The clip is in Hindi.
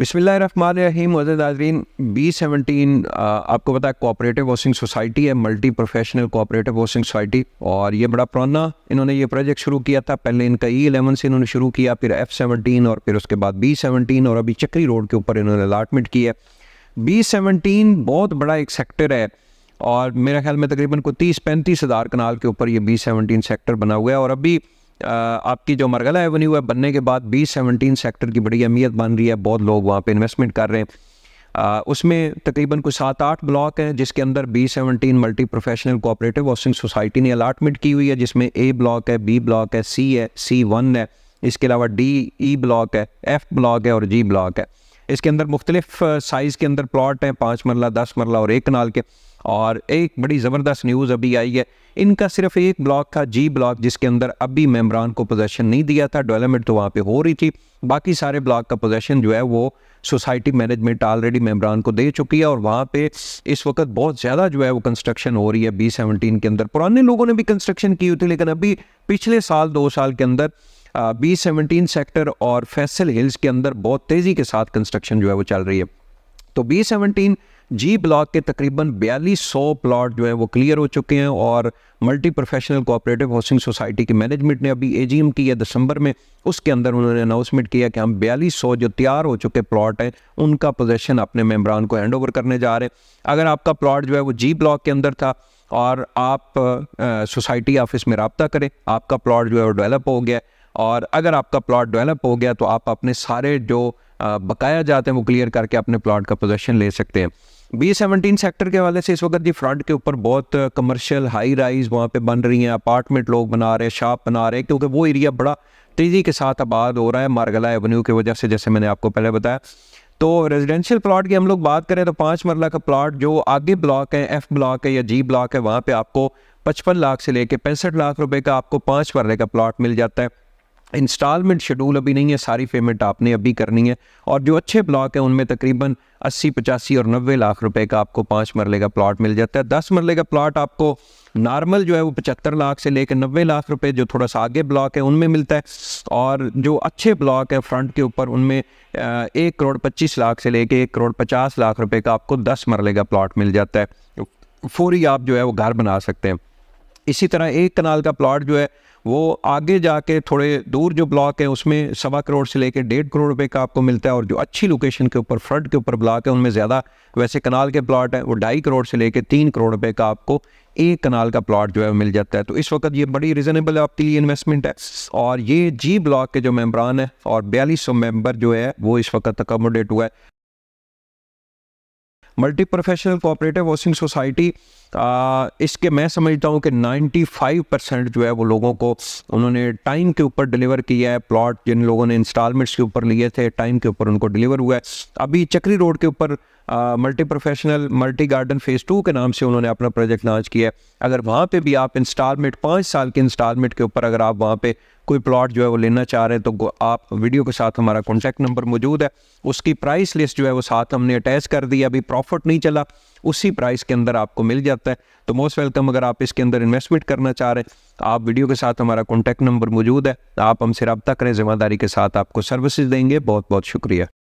बिसमीम नाजरीन बी सेवनटीन आपको पता है कोऑपरेटिव हाउसिंग सोसाइटी है multi professional cooperative housing society और ये बड़ा पुराना इन्होंने ये प्रोजेक्ट शुरू किया था पहले इनका ई e एलेवन से इन्होंने शुरू किया फिर एफ सेवनटीन और फिर उसके बाद बी सेवनटीन और अभी चक्री रोड के ऊपर इन्होंने अलाटमेंट किया बी सेवनटीन बहुत बड़ा एक सेक्टर है और मेरे ख्याल में तकरीबन को तीस पैंतीस हज़ार कनाल के ऊपर ये बी सेवनटीन सेक्टर बना हुआ है और अभी आपकी जो मरगला एवेन्यू है बनने के बाद बीस सेवनटीन सेक्टर की बड़ी अहमियत बन रही है बहुत लोग वहाँ पर इन्वेस्टमेंट कर रहे हैं उसमें तकरीबन कुछ सात आठ ब्लॉक हैं जिसके अंदर B seventeen multi professional cooperative housing society ने अलाटमेंट की हुई है जिसमें ए ब्लॉक है बी ब्लॉक है सी है सी वन है इसके अलावा डी ई e ब्लॉक है एफ ब्लॉक है और जी ब्लॉक है इसके अंदर मुख्तलिफ साइज़ के अंदर प्लॉट हैं पाँच मरला दस मरला और एक कनाल के और एक बड़ी ज़बरदस्त न्यूज़ अभी आई है इनका सिर्फ एक ब्लॉक था जी ब्लॉक जिसके अंदर अभी मेम्बरान को पोजेशन नहीं दिया था डेवलपमेंट तो वहाँ पे हो रही थी बाकी सारे ब्लॉक का पोजेशन जो है वो सोसाइटी मैनेजमेंट ऑलरेडी मेम्बरान को दे चुकी है और वहाँ पे इस वक्त बहुत ज़्यादा जो है वो कंस्ट्रक्शन हो रही है बी सेवनटीन के अंदर पुराने लोगों ने भी कंस्ट्रक्शन की हुई थी लेकिन अभी पिछले साल दो साल के अंदर बी सेवनटीन सेक्टर और फैसल हिल्स के अंदर बहुत तेज़ी के साथ कंस्ट्रक्शन जो है वो चल रही है तो बी सेवनटीन जी ब्लॉक के तकरीबन बयालीस सौ प्लाट जो है वो क्लियर हो चुके हैं और multi professional cooperative housing society की मैनेजमेंट ने अभी एजीएम की है दिसंबर में उसके अंदर उन्होंने अनाउंसमेंट किया कि हम बयालीस सौ जो तैयार हो चुके प्लॉट हैं उनका पोजेशन अपने मेम्बरान को हैंड ओवर करने जा रहे हैं अगर आपका प्लाट जो है वो जी ब्लॉक के अंदर था और आप सोसाइटी ऑफिस में रबता करें आपका प्लाट जो है वो डेवलप हो गया है और अगर आपका प्लॉट डेवलप हो गया तो आप अपने सारे जो बकाया जाते हैं वो क्लियर करके अपने प्लॉट का पोजेशन ले सकते हैं बी सेवनटीन सेक्टर के वाले से इस वक्त जी फ्रंट के ऊपर बहुत कमर्शियल हाई राइज वहाँ पे बन रही हैं अपार्टमेंट लोग बना रहे हैं शॉप बना रहे हैं क्योंकि वो एरिया बड़ा तेज़ी के साथ आबाद हो रहा है मारगला एवेन्यू की वजह से जैसे मैंने आपको पहले बताया तो रेजिडेंशियल प्लाट की हम लोग बात करें तो पाँच मरला का प्लाट जो आगे ब्लॉक है एफ ब्लॉक है या जी ब्लॉक है वहाँ पर आपको पचपन लाख से लेकर पैंसठ लाख रुपये का आपको पाँच मरले का प्लाट मिल जाता है इंस्टॉलमेंट शेड्यूल अभी नहीं है सारी पेमेंट आपने अभी करनी है और जो अच्छे ब्लॉक हैं उनमें तकरीबन 80 पचासी और 90 लाख रुपए का आपको पाँच मरले का प्लाट मिल जाता है दस मरले का प्लाट आपको नॉर्मल जो है वो पचहत्तर लाख से लेकर नब्बे लाख रुपए जो थोड़ा सा आगे ब्लॉक है उनमें मिलता है और जो अच्छे ब्लॉक है फ्रंट के ऊपर उनमें एक करोड़ पच्चीस लाख से लेकर एक करोड़ पचास लाख रुपये का आपको दस मरले का प्लॉट मिल जाता है फोरी आप जो है वो घर बना सकते हैं इसी तरह एक कनाल का प्लाट जो है वो आगे जाके थोड़े दूर जो ब्लॉक है उसमें सवा करोड़ से लेकर डेढ़ करोड़ रुपए का आपको मिलता है और जो अच्छी लोकेशन के ऊपर फ्रंट के ऊपर ब्लॉक है उनमें ज़्यादा वैसे कनाल के प्लाट हैं वो ढाई करोड़ से लेकर तीन करोड़ रुपए का आपको एक कनाल का प्लाट जो है मिल जाता है तो इस वक्त ये बड़ी रिजनेबल आपके लिए इन्वेस्टमेंट है और ये जी ब्लॉक के जो मेम्बरान है और बयालीस सौ मेम्बर जो है वो इस वक्त अकोमोडेट हुआ है multi professional cooperative housing society इसके मैं समझता हूँ कि 95 परसेंट जो है वो लोगों को उन्होंने टाइम के ऊपर डिलीवर किया है प्लॉट जिन लोगों ने इंस्टॉलमेंट्स के ऊपर लिए थे टाइम के ऊपर उनको डिलीवर हुआ है अभी चक्री रोड के ऊपर multi professional multi garden phase two के नाम से उन्होंने अपना प्रोजेक्ट लॉन्च किया है अगर वहाँ पे भी आप इंस्टॉलमेंट पाँच साल के इंस्टॉलमेंट के ऊपर अगर आप वहाँ पे कोई प्लॉट जो है वो लेना चाह रहे हैं तो आप वीडियो के साथ हमारा कॉन्टैक्ट नंबर मौजूद है उसकी प्राइस लिस्ट जो है वो साथ हमने अटैच कर दी अभी प्रॉफिट नहीं चला उसी प्राइस के अंदर आपको मिल जाता है तो मोस्ट वेलकम अगर आप इसके अंदर इन्वेस्टमेंट करना चाह रहे हैं आप वीडियो के साथ हमारा कॉन्टैक्ट नंबर मौजूद है आप हमसे रबता करें ज़िम्मेदारी के साथ आपको सर्विसेज देंगे बहुत बहुत शुक्रिया